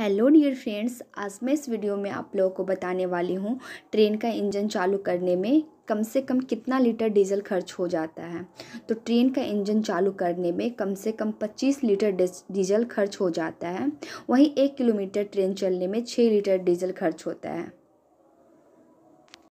hello dear friends आज मैं इस वीडियो में आप लोगों को बताने वाली हूँ ट्रेन का इंजन चालू करने में कम से कम कितना लीटर डीजल खर्च हो जाता है तो ट्रेन का इंजन चालू करने में कम से कम 25 लीटर डीजल खर्च हो जाता है वहीं एक किलोमीटर ट्रेन चलने में 6 लीटर डीजल खर्च होता है